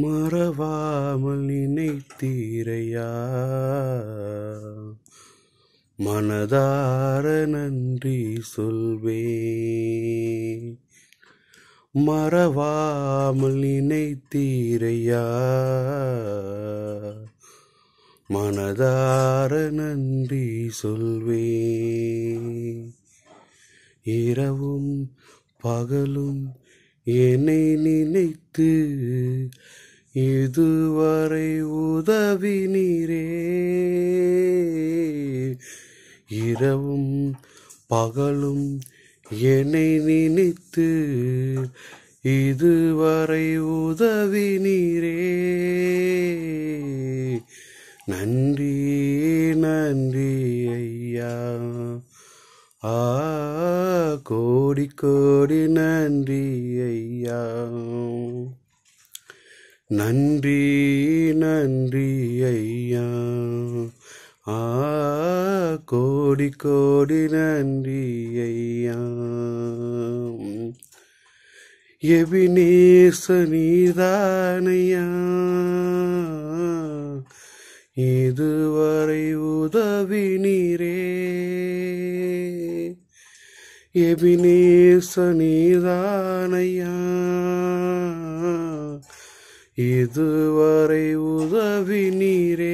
மறவாமல் நினைத்தீரையா மனதார நன்றி சொல்வே மறவாமல் நினைத்தீரையா மனதார நன்றி சொல்வே இரவும் பகலும் என்னை நினைத்து இதுவரை உதவி நீரே இரவும் பகலும் என்னை நினைத்து இதுவரை உதவி நீரே நன்றி நன்றி ஐயா ஆ கோடி கோடி நன்றி ஐயா நன்றி நன்றி ஐயா ஆ கோடி கோடி நன்றி ஐயா எபிநேச நீதானையா இதுவரை உதவி நீரே எபினேசனீதானையா இதுவரை உதவி நீரே